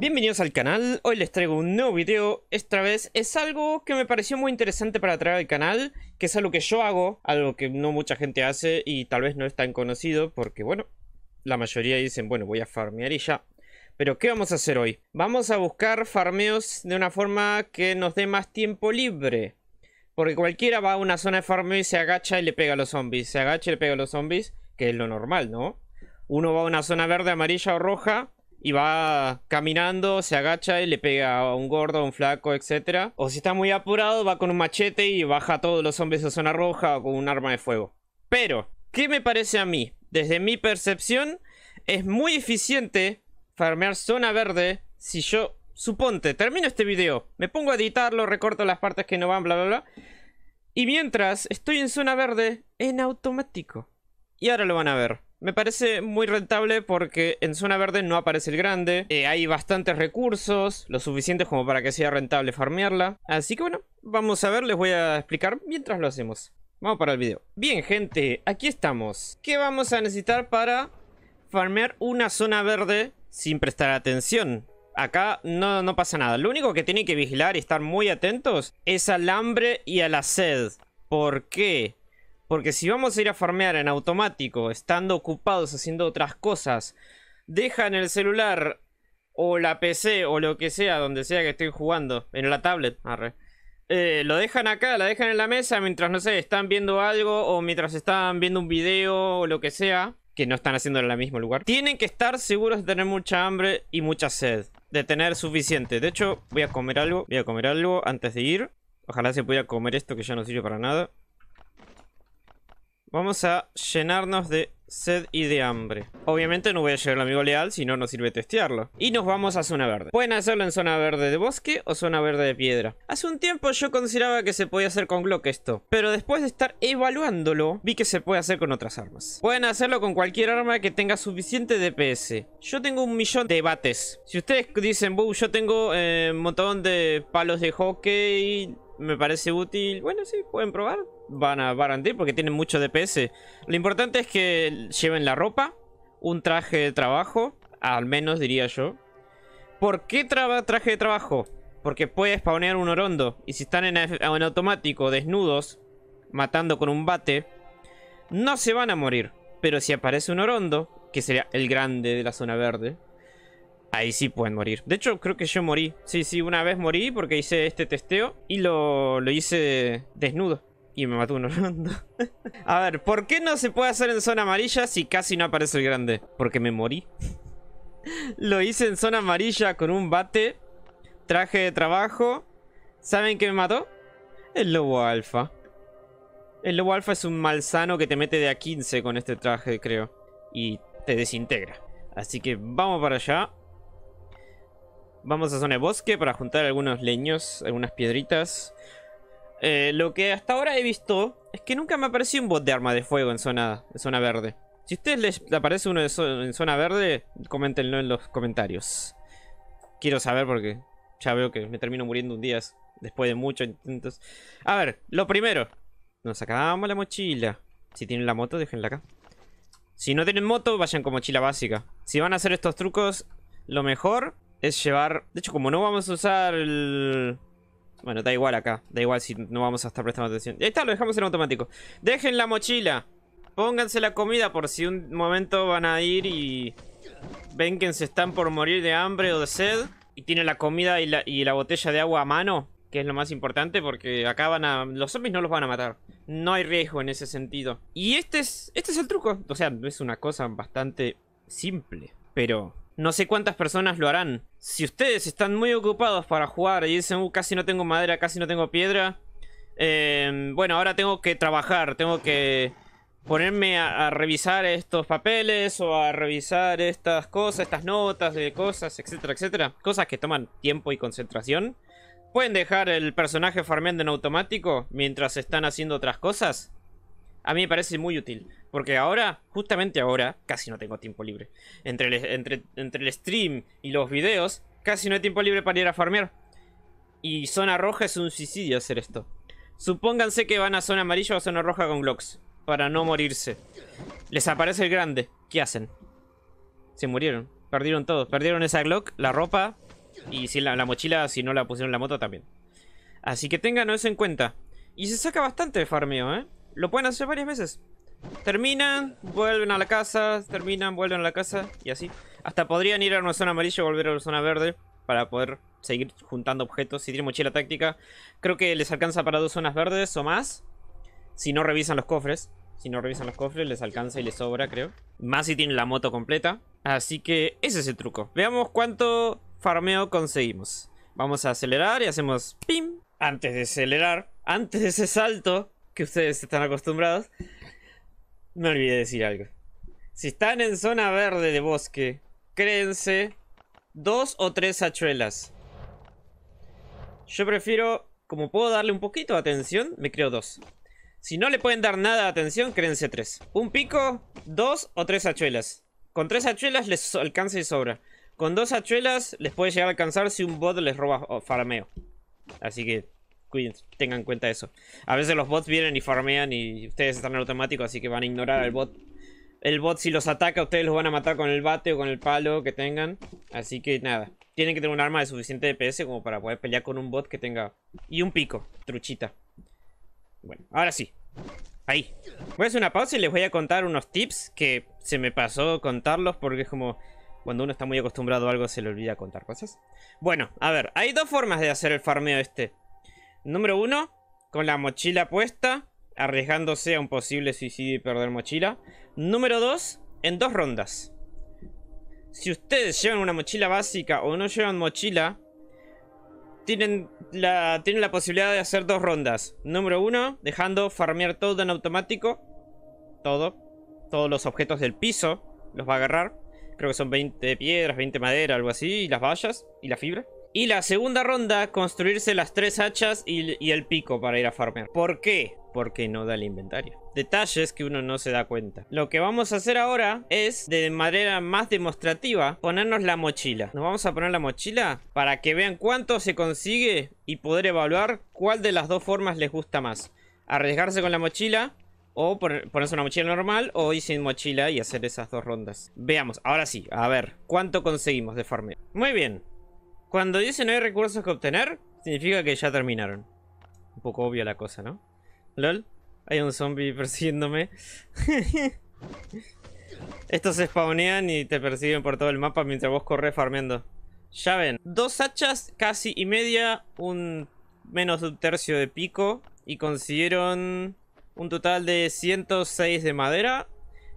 Bienvenidos al canal, hoy les traigo un nuevo video, esta vez es algo que me pareció muy interesante para traer al canal, que es algo que yo hago, algo que no mucha gente hace y tal vez no es tan conocido porque bueno, la mayoría dicen bueno voy a farmear y ya. Pero ¿qué vamos a hacer hoy? Vamos a buscar farmeos de una forma que nos dé más tiempo libre. Porque cualquiera va a una zona de farmeo y se agacha y le pega a los zombies, se agacha y le pega a los zombies, que es lo normal, ¿no? Uno va a una zona verde, amarilla o roja y va caminando, se agacha y le pega a un gordo, a un flaco, etc. O si está muy apurado, va con un machete y baja a todos los hombres de zona roja o con un arma de fuego. Pero, ¿qué me parece a mí? Desde mi percepción, es muy eficiente farmear zona verde si yo, suponte, termino este video, me pongo a editarlo, recorto las partes que no van, bla, bla, bla. Y mientras estoy en zona verde, en automático. Y ahora lo van a ver. Me parece muy rentable porque en zona verde no aparece el grande, eh, hay bastantes recursos, lo suficientes como para que sea rentable farmearla. Así que bueno, vamos a ver, les voy a explicar mientras lo hacemos. Vamos para el video. Bien gente, aquí estamos. ¿Qué vamos a necesitar para farmear una zona verde sin prestar atención? Acá no, no pasa nada. Lo único que tienen que vigilar y estar muy atentos es al hambre y a la sed. ¿Por qué? Porque si vamos a ir a farmear en automático, estando ocupados haciendo otras cosas, dejan el celular o la PC o lo que sea, donde sea que estén jugando, en la tablet, eh, lo dejan acá, la dejan en la mesa mientras, no sé, están viendo algo o mientras están viendo un video o lo que sea, que no están haciendo en el mismo lugar. Tienen que estar seguros de tener mucha hambre y mucha sed, de tener suficiente. De hecho, voy a comer algo, voy a comer algo antes de ir. Ojalá se pudiera comer esto que ya no sirve para nada. Vamos a llenarnos de sed y de hambre. Obviamente no voy a llevar al amigo leal, si no nos sirve testearlo. Y nos vamos a zona verde. Pueden hacerlo en zona verde de bosque o zona verde de piedra. Hace un tiempo yo consideraba que se podía hacer con Glock esto, pero después de estar evaluándolo, vi que se puede hacer con otras armas. Pueden hacerlo con cualquier arma que tenga suficiente DPS. Yo tengo un millón de bates. Si ustedes dicen, yo tengo eh, un montón de palos de hockey, Y me parece útil. Bueno, sí, pueden probar van a, barandir porque tienen mucho DPS. Lo importante es que lleven la ropa, un traje de trabajo, al menos diría yo. ¿Por qué traje de trabajo? Porque puede spawnear un orondo. Y si están en, automático, desnudos, matando con un bate, no se van a morir. Pero si aparece un orondo, que sería el grande de la zona verde, ahí sí pueden morir. De hecho, creo que yo morí. Sí, sí, una vez morí porque hice este testeo y lo, lo hice desnudo. Y me mató uno. a ver, ¿por qué no se puede hacer en zona amarilla si casi no aparece el grande? Porque me morí. Lo hice en zona amarilla con un bate, traje de trabajo. ¿Saben qué me mató? El lobo alfa. El lobo alfa es un malsano que te mete de a 15 con este traje, creo. Y te desintegra. Así que vamos para allá. Vamos a zona de bosque para juntar algunos leños, algunas piedritas. Eh, lo que hasta ahora he visto es que nunca me apareció un bot de arma de fuego en zona, zona verde. Si a ustedes les aparece uno en zona verde, coméntenlo en los comentarios. Quiero saber porque ya veo que me termino muriendo un día después de muchos intentos. A ver, lo primero. Nos sacamos la mochila. Si tienen la moto, déjenla acá. Si no tienen moto, vayan con mochila básica. Si van a hacer estos trucos, lo mejor es llevar... De hecho, como no vamos a usar el... Bueno, da igual acá. Da igual si no vamos a estar prestando atención. Ahí está, lo dejamos en automático. Dejen la mochila. Pónganse la comida por si un momento van a ir y... Ven que se están por morir de hambre o de sed. Y tienen la comida y la, botella de agua a mano. Que es lo más importante porque acá van a... Los zombies no los van a matar. No hay riesgo en ese sentido. Y este es, este es el truco. O sea, es una cosa bastante simple. Pero no sé cuántas personas lo harán. Si ustedes están muy ocupados para jugar y dicen, casi no tengo madera, casi no tengo piedra. Em, bueno, ahora tengo que trabajar, tengo que ponerme a, revisar estos papeles o a revisar estas cosas, estas notas de cosas, etcétera, etcétera. Cosas que toman tiempo y concentración. Pueden dejar el personaje farmeando en automático mientras están haciendo otras cosas. A mí me parece muy útil, porque ahora, justamente ahora, casi no tengo tiempo libre. Entre el, entre, el stream y los videos, casi no hay tiempo libre para ir a farmear. Y zona roja es un suicidio hacer esto. Supónganse que van a zona amarilla o zona roja con Glocks, para no morirse. Les aparece el grande. ¿Qué hacen? Se murieron, perdieron todo. Perdieron esa Glock, la ropa y si la, la mochila, si no la pusieron la moto también. Así que tengan eso en cuenta. Y se saca bastante de farmeo, ¿eh? Lo pueden hacer varias veces. Terminan, vuelven a la casa, terminan, vuelven a la casa y así. Hasta podrían ir a una zona amarilla y volver a la zona verde para poder seguir juntando objetos. Si tienen mochila táctica, creo que les alcanza para dos zonas verdes o más. Si no revisan los cofres. Si no revisan los cofres, les alcanza y les sobra, creo. Más si tienen la moto completa. Así que ese es el truco. Veamos cuánto farmeo conseguimos. Vamos a acelerar y hacemos pim. Antes de acelerar, antes de ese salto, que ustedes están acostumbrados, me olvidé decir algo. Si están en zona verde de bosque, créense dos o tres hachuelas. Yo prefiero, como puedo darle un poquito de atención, me creo dos. Si no le pueden dar nada de atención, créense tres. Un pico, dos o tres hachuelas. Con tres hachuelas les alcanza y sobra. Con dos hachuelas les puede llegar a alcanzar si un bot les roba oh, farmeo. Así que Cuídense, tengan en cuenta eso. A veces los bots vienen y farmean y ustedes están en automático, así que van a ignorar al bot. El bot si los ataca, ustedes los van a matar con el bate o con el palo que tengan. Así que nada, tienen que tener un arma de suficiente DPS como para poder pelear con un bot que tenga... Y un pico, truchita. Bueno, ahora sí. Ahí. Voy a hacer una pausa y les voy a contar unos tips que se me pasó contarlos porque es como... Cuando uno está muy acostumbrado a algo se le olvida contar cosas. Bueno, a ver, hay dos formas de hacer el farmeo este. Número uno, con la mochila puesta, arriesgándose a un posible suicidio y perder mochila. Número 2, en dos rondas. Si ustedes llevan una mochila básica o no llevan mochila, tienen la, tienen la posibilidad de hacer dos rondas. Número uno, dejando farmear todo en automático. Todo. Todos los objetos del piso los va a agarrar. Creo que son 20 piedras, 20 madera, algo así, y las vallas y la fibra. Y la segunda ronda, construirse las tres hachas y, el pico para ir a farmear. ¿Por qué? porque no da el inventario. Detalles que uno no se da cuenta. Lo que vamos a hacer ahora es, de manera más demostrativa, ponernos la mochila. Nos vamos a poner la mochila para que vean cuánto se consigue y poder evaluar cuál de las dos formas les gusta más. Arriesgarse con la mochila o ponerse una mochila normal o ir sin mochila y hacer esas dos rondas. Veamos, ahora sí, a ver, cuánto conseguimos de farmear. Muy bien, cuando dice no hay recursos que obtener, significa que ya terminaron. Un poco obvia la cosa, ¿no? LOL, hay un zombie persiguiéndome. Estos se spawnean y te persiguen por todo el mapa mientras vos corres farmeando. Ya ven, dos hachas casi y media, un menos de un tercio de pico y consiguieron un total de 106 de madera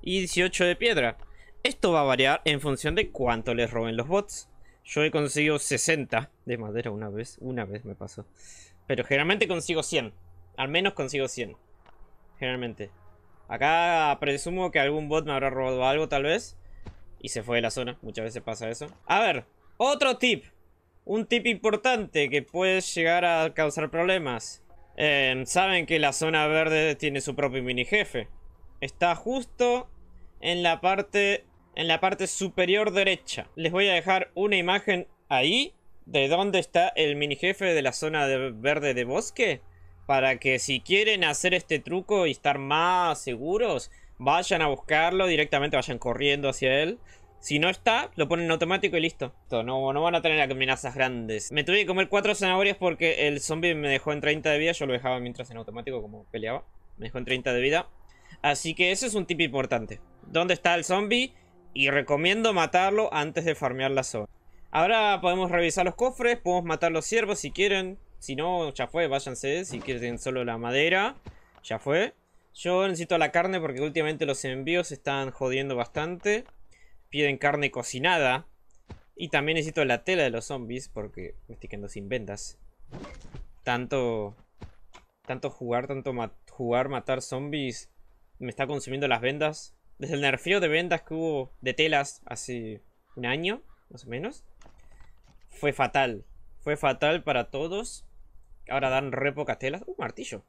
y 18 de piedra. Esto va a variar en función de cuánto les roben los bots. Yo he conseguido 60 de madera una vez. Una vez me pasó. Pero generalmente consigo 100. Al menos consigo 100. Generalmente. Acá presumo que algún bot me habrá robado algo tal vez. Y se fue de la zona. Muchas veces pasa eso. A ver, otro tip. Un tip importante que puede llegar a causar problemas. Em, saben que la zona verde tiene su propio mini jefe. Está justo en la parte en la parte superior derecha. Les voy a dejar una imagen ahí de dónde está el mini jefe de la zona verde de bosque. Para que si quieren hacer este truco y estar más seguros, vayan a buscarlo directamente, vayan corriendo hacia él. Si no está, lo ponen en automático y listo. No, no van a tener amenazas grandes. Me tuve que comer cuatro zanahorias porque el zombie me dejó en 30 de vida. Yo lo dejaba mientras en automático como peleaba. Me dejó en 30 de vida. Así que eso es un tip importante. ¿Dónde está el zombie? Y recomiendo matarlo antes de farmear la zona. Ahora podemos revisar los cofres, podemos matar los ciervos si quieren. Si no, ya fue, váyanse. Si quieren solo la madera, ya fue. Yo necesito la carne porque últimamente los envíos están jodiendo bastante. Piden carne cocinada. Y también necesito la tela de los zombies porque me estoy quedando sin vendas. Tanto, tanto jugar, tanto jugar, matar zombies me está consumiendo las vendas. Desde el nerfeo de ventas que hubo de telas hace un año, más o menos. Fue fatal. Fue fatal para todos. Ahora dan re pocas telas. Un martillo.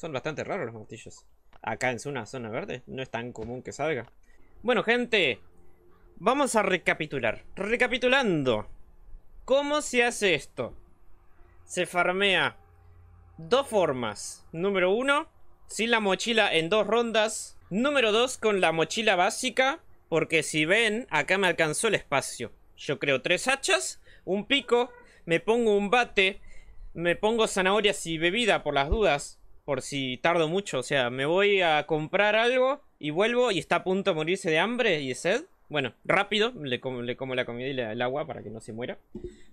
Son bastante raros los martillos. Acá en una zona verde. No es tan común que salga. Bueno, gente. Vamos a recapitular. Recapitulando. ¿Cómo se hace esto? Se farmea dos formas. Número uno, sin la mochila en dos rondas. Número 2 con la mochila básica, porque si ven, acá me alcanzó el espacio. Yo creo tres hachas, un pico, me pongo un bate, me pongo zanahorias y bebida por las dudas, por si tardo mucho. O sea, me voy a comprar algo y vuelvo y está a punto de morirse de hambre y de sed. Bueno, rápido, le como, la comida y el agua para que no se muera.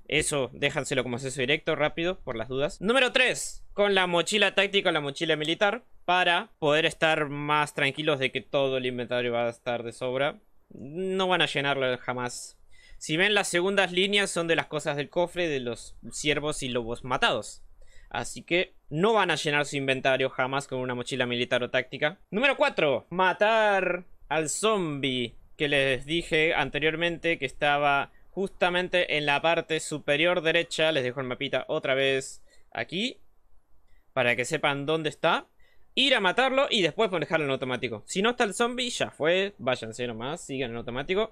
Eso, déjanselo como acceso directo, rápido, por las dudas. Número 3, con la mochila táctica la mochila militar para poder estar más tranquilos de que todo el inventario va a estar de sobra. No van a llenarlo jamás. Si ven, las segundas líneas son de las cosas del cofre de los ciervos y lobos matados. Así que no van a llenar su inventario jamás con una mochila militar o táctica. Número 4. Matar al zombie. Que les dije anteriormente que estaba justamente en la parte superior derecha. Les dejo el mapita otra vez aquí. Para que sepan dónde está ir a matarlo y después manejarlo en automático. Si no está el zombie, ya fue. Váyanse nomás, sigan en automático.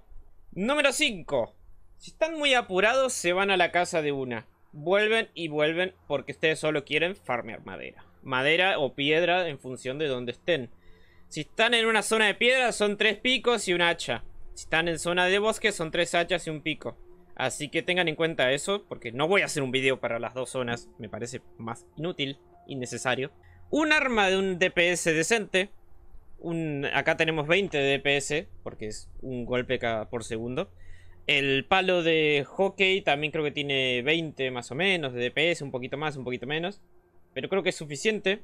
Número 5. Si están muy apurados, se van a la casa de una. Vuelven y vuelven porque ustedes solo quieren farmear madera. Madera o piedra en función de donde estén. Si están en una zona de piedra, son tres picos y un hacha. Si están en zona de bosque, son tres hachas y un pico. Así que tengan en cuenta eso, porque no voy a hacer un video para las dos zonas. Me parece más inútil, innecesario un arma de un DPS decente. Un, acá tenemos 20 de DPS, porque es un golpe por segundo. El palo de hockey también creo que tiene 20 más o menos de DPS, un poquito más, un poquito menos. Pero creo que es suficiente.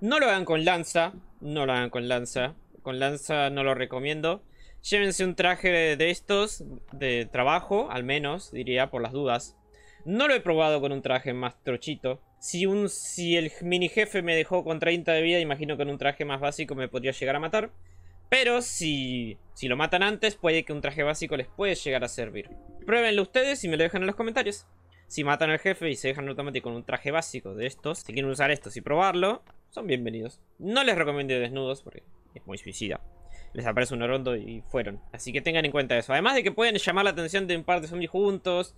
No lo hagan con lanza, no lo hagan con lanza. Con lanza no lo recomiendo. Llévense un traje de estos, de trabajo, al menos, diría, por las dudas. No lo he probado con un traje más trochito, si, un, si el mini jefe me dejó con 30 de vida, imagino que en un traje más básico me podría llegar a matar. Pero si, si lo matan antes, puede que un traje básico les puede llegar a servir. Pruébenlo ustedes y me lo dejan en los comentarios. Si matan al jefe y se dejan automático con un traje básico de estos, si quieren usar estos y probarlo, son bienvenidos. No les recomiendo desnudos porque es muy suicida. Les aparece un orondo y fueron. Así que tengan en cuenta eso. Además de que pueden llamar la atención de un par de zombies juntos.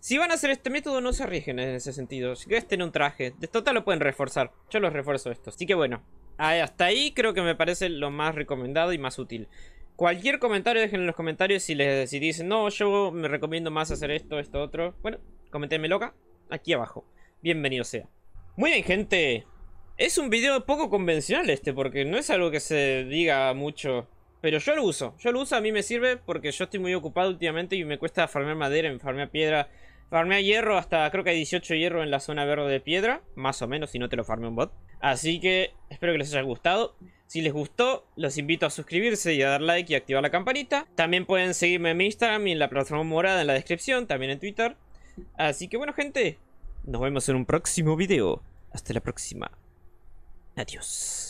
Si van a hacer este método, no se rigen en ese sentido. Si tener un traje. De total lo pueden reforzar. Yo los refuerzo esto. Así que bueno. Ah, hasta ahí creo que me parece lo más recomendado y más útil. Cualquier comentario, dejen en los comentarios si les si dicen, no, yo me recomiendo más hacer esto, esto, otro. Bueno, comentenme loca, aquí abajo. Bienvenido sea. Muy bien, gente. Es un video poco convencional este, porque no es algo que se diga mucho. Pero yo lo uso. Yo lo uso, a mí me sirve porque yo estoy muy ocupado últimamente y me cuesta farmear madera, farmear piedra, a hierro hasta creo que hay 18 hierro en la zona verde de piedra. Más o menos si no te lo farme un bot. Así que espero que les haya gustado. Si les gustó, los invito a suscribirse y a dar like y activar la campanita. También pueden seguirme en mi Instagram y en la plataforma morada en la descripción, también en Twitter. Así que bueno gente, nos vemos en un próximo video. Hasta la próxima. Adiós.